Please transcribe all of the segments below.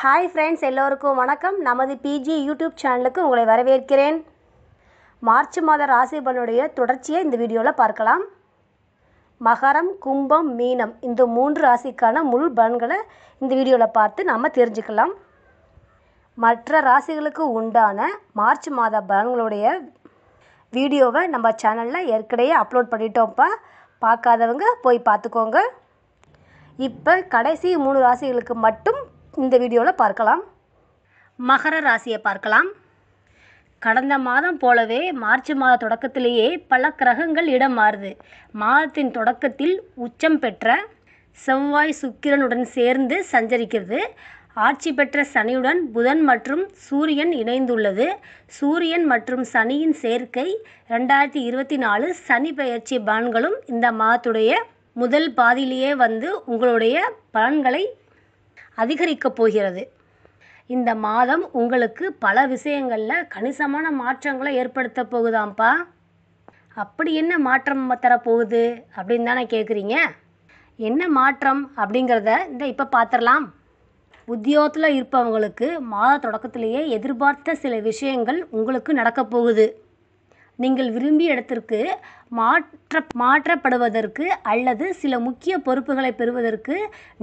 hi friends எல்லோருக்கும் வணக்கம் நமது பிஜி யூடியூப் சேனலுக்கு உங்களை வரவேற்கிறேன் மார்ச் மாத ராசி பலனுடைய தொடர்ச்சியை இந்த வீடியோவில் பார்க்கலாம் மகரம் கும்பம் மீனம் இந்த மூன்று ராசிக்கான முழு பலன்களை இந்த வீடியோவில் பார்த்து நாம் தெரிஞ்சுக்கலாம் மற்ற ராசிகளுக்கு உண்டான மார்ச் மாத பலன்களுடைய வீடியோவை நம்ம சேனலில் ஏற்கனவே அப்லோட் பண்ணிட்டோம்ப்பா பார்க்காதவங்க போய் பார்த்துக்கோங்க இப்போ கடைசி மூணு ராசிகளுக்கு மட்டும் இந்த வீடியோவில் பார்க்கலாம் மகர ராசியை பார்க்கலாம் கடந்த மாதம் போலவே மார்ச் மாத தொடக்கத்திலேயே பல கிரகங்கள் இடம் மாறுது மாதத்தின் தொடக்கத்தில் உச்சம் பெற்ற செவ்வாய் சுக்கிரனுடன் சேர்ந்து சஞ்சரிக்கிறது ஆட்சி பெற்ற சனியுடன் புதன் மற்றும் சூரியன் இணைந்துள்ளது சூரியன் மற்றும் சனியின் சேர்க்கை ரெண்டாயிரத்தி இருபத்தி நாலு சனி பயிற்சி பலன்களும் இந்த மாதத்துடைய முதல் பாதியிலேயே வந்து உங்களுடைய பலன்களை அதிகரிக்கப் போகிறது இந்த மாதம் உங்களுக்கு பல விஷயங்களில் கணிசமான மாற்றங்களை ஏற்படுத்த போகுதாம்ப்பா அப்படி என்ன மாற்றம் தரப்போகுது அப்படின்னு தானே கேட்குறீங்க என்ன மாற்றம் அப்படிங்கிறத இந்த இப்போ பார்த்துடலாம் உத்தியோகத்தில் இருப்பவங்களுக்கு மாத தொடக்கத்திலேயே எதிர்பார்த்த சில விஷயங்கள் உங்களுக்கு நடக்கப் போகுது நீங்கள் விரும்பிய இடத்திற்கு மாற்ற மாற்றப்படுவதற்கு அல்லது சில முக்கிய பொறுப்புகளை பெறுவதற்கு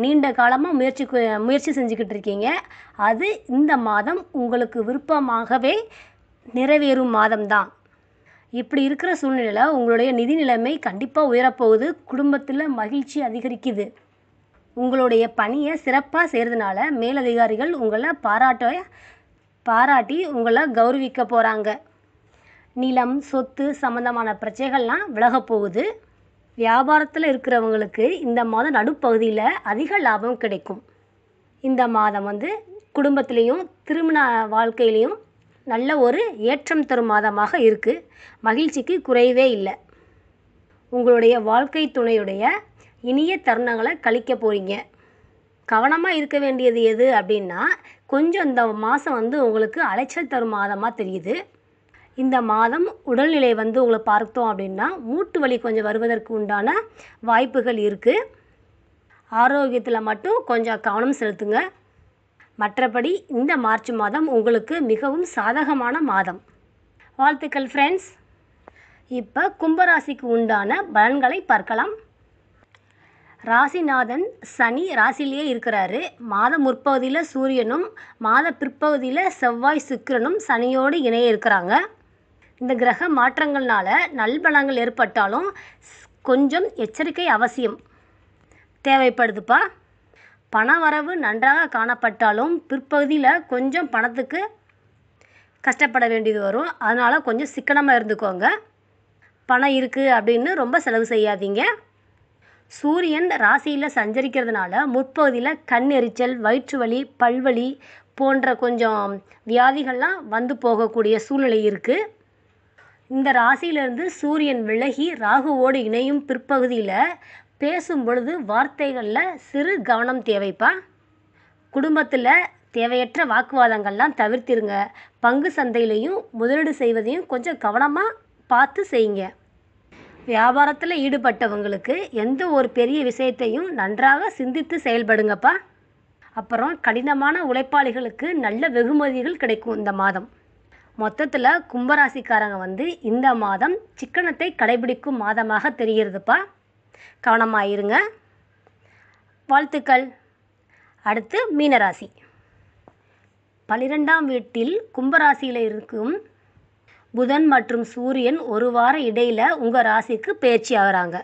நீண்ட காலமாக முயற்சி முயற்சி செஞ்சுக்கிட்டு இருக்கீங்க அது இந்த மாதம் உங்களுக்கு விருப்பமாகவே நிறைவேறும் மாதம்தான் இப்படி இருக்கிற சூழ்நிலையில் உங்களுடைய நிதி நிலைமை கண்டிப்பாக உயரப்போகுது குடும்பத்தில் மகிழ்ச்சி அதிகரிக்குது உங்களுடைய பணியை சிறப்பாக செய்கிறதுனால மேலதிகாரிகள் உங்களை பாராட்ட பாராட்டி உங்களை கௌரவிக்க போகிறாங்க நிலம் சொத்து சம்மந்தமான பிரச்சனைகள்லாம் விலகப் போகுது வியாபாரத்தில் இருக்கிறவங்களுக்கு இந்த மாதம் நடுப்பகுதியில் அதிக லாபம் கிடைக்கும் இந்த மாதம் வந்து குடும்பத்திலையும் திருமண வாழ்க்கையிலையும் நல்ல ஒரு ஏற்றம் தரும் மாதமாக இருக்குது மகிழ்ச்சிக்கு குறைவே இல்லை உங்களுடைய வாழ்க்கை துணையுடைய இனிய தருணங்களை கழிக்க போகிறீங்க கவனமாக இருக்க வேண்டியது எது அப்படின்னா கொஞ்சம் இந்த மாதம் வந்து உங்களுக்கு அலைச்சல் தரும் மாதமாக தெரியுது இந்த மாதம் உடல்நிலை வந்து உங்களை பார்த்தோம் அப்படின்னா மூட்டு வலி கொஞ்சம் வருவதற்கு உண்டான வாய்ப்புகள் இருக்குது ஆரோக்கியத்தில் மட்டும் கொஞ்சம் கவனம் செலுத்துங்க மற்றபடி இந்த மார்ச் மாதம் உங்களுக்கு மிகவும் சாதகமான மாதம் வாழ்த்துக்கள் ஃப்ரெண்ட்ஸ் இப்போ கும்பராசிக்கு உண்டான பலன்களை பார்க்கலாம் ராசிநாதன் சனி ராசிலேயே இருக்கிறாரு மாத முற்பகுதியில் சூரியனும் மாத பிற்பகுதியில் செவ்வாய் சுக்கிரனும் சனியோடு இணைய இருக்கிறாங்க இந்த கிரக மாற்றங்கள்னால நல்பலங்கள் ஏற்பட்டாலும் கொஞ்சம் எச்சரிக்கை அவசியம் தேவைப்படுதுப்பா பண வரவு நன்றாக காணப்பட்டாலும் பிற்பகுதியில் கொஞ்சம் பணத்துக்கு கஷ்டப்பட வேண்டியது வரும் அதனால் கொஞ்சம் சிக்கனமாக இருந்துக்கோங்க பணம் இருக்குது அப்படின்னு ரொம்ப செலவு செய்யாதீங்க சூரியன் ராசியில் சஞ்சரிக்கிறதுனால முற்பகுதியில் கண் எரிச்சல் வயிற்று வலி பல்வலி போன்ற கொஞ்சம் வியாதிகள்லாம் வந்து போகக்கூடிய சூழ்நிலை இருக்குது இந்த ராசியிலிருந்து சூரியன் விலகி ராகுவோடு இணையும் பிற்பகுதியில் பேசும் பொழுது வார்த்தைகளில் சிறு கவனம் தேவைப்பா குடும்பத்தில் தேவையற்ற வாக்குவாதங்கள்லாம் தவிர்த்திருங்க பங்கு சந்தையிலையும் முதலீடு செய்வதையும் கொஞ்சம் கவனமாக பார்த்து செய்யுங்க வியாபாரத்தில் ஈடுபட்டவங்களுக்கு எந்த ஒரு பெரிய விஷயத்தையும் நன்றாக சிந்தித்து செயல்படுங்கப்பா அப்புறம் கடினமான உழைப்பாளிகளுக்கு நல்ல வெகுமதிகள் கிடைக்கும் இந்த மாதம் மொத்தத்தில் கும்பராசிக்காரங்க வந்து இந்த மாதம் சிக்கனத்தை கடைபிடிக்கும் மாதமாக தெரிகிறதுப்பா கவனமாக இருங்க வாழ்த்துக்கள் அடுத்து மீனராசி பனிரெண்டாம் வீட்டில் கும்பராசியில் இருக்கும் புதன் மற்றும் சூரியன் ஒரு வார இடையில் உங்கள் ராசிக்கு பயிற்சி ஆகிறாங்க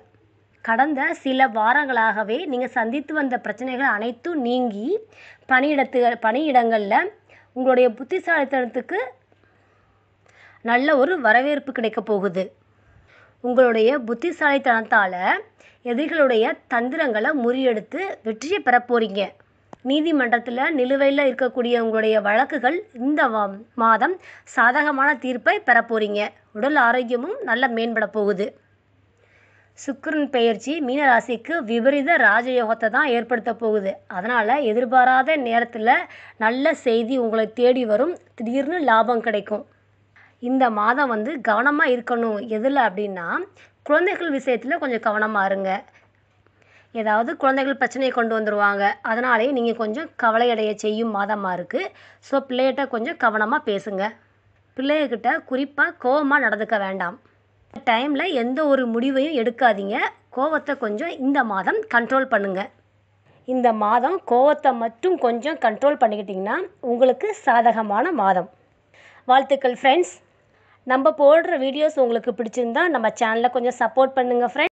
கடந்த சில வாரங்களாகவே நீங்கள் சந்தித்து வந்த பிரச்சனைகள் அனைத்தும் நீங்கி பணியிடத்து பணியிடங்களில் உங்களுடைய புத்திசாலித்தனத்துக்கு நல்ல ஒரு வரவேற்பு கிடைக்க போகுது உங்களுடைய புத்திசாலித்தனத்தால் எதிரிகளுடைய தந்திரங்களை முறியெடுத்து வெற்றியை பெறப்போறீங்க நீதிமன்றத்தில் நிலுவையில் இருக்கக்கூடிய உங்களுடைய வழக்குகள் இந்த மாதம் சாதகமான தீர்ப்பை பெறப்போறீங்க உடல் ஆரோக்கியமும் நல்ல மேம்பட போகுது சுக்கரன் பெயர்ச்சி மீனராசிக்கு விபரீத ராஜயோகத்தை தான் ஏற்படுத்த போகுது அதனால் எதிர்பாராத நேரத்தில் நல்ல செய்தி உங்களை தேடி வரும் திடீர்னு லாபம் கிடைக்கும் இந்த மாதம் வந்து கவனமாக இருக்கணும் எதில் அப்படின்னா குழந்தைகள் விஷயத்தில் கொஞ்சம் கவனமாக இருங்க ஏதாவது குழந்தைகள் பிரச்சனையை கொண்டு வந்துடுவாங்க அதனாலேயே நீங்கள் கொஞ்சம் கவலையடைய செய்யும் மாதமாக இருக்குது ஸோ பிள்ளைகிட்ட கொஞ்சம் கவனமாக பேசுங்க பிள்ளைகிட்ட குறிப்பாக கோபமாக நடந்துக்க வேண்டாம் டைமில் எந்த ஒரு முடிவையும் எடுக்காதீங்க கோவத்தை கொஞ்சம் இந்த மாதம் கண்ட்ரோல் பண்ணுங்கள் இந்த மாதம் கோவத்தை மட்டும் கொஞ்சம் கண்ட்ரோல் பண்ணிக்கிட்டிங்கன்னா உங்களுக்கு சாதகமான மாதம் வாழ்த்துக்கள் ஃப்ரெண்ட்ஸ் நம்ம போடுற வீடியோஸ் உங்களுக்கு பிடிச்சிருந்தா நம்ம சேனலை கொஞ்சம் சப்போர்ட் பண்ணுங்கள் ஃப்ரெண்ட்ஸ்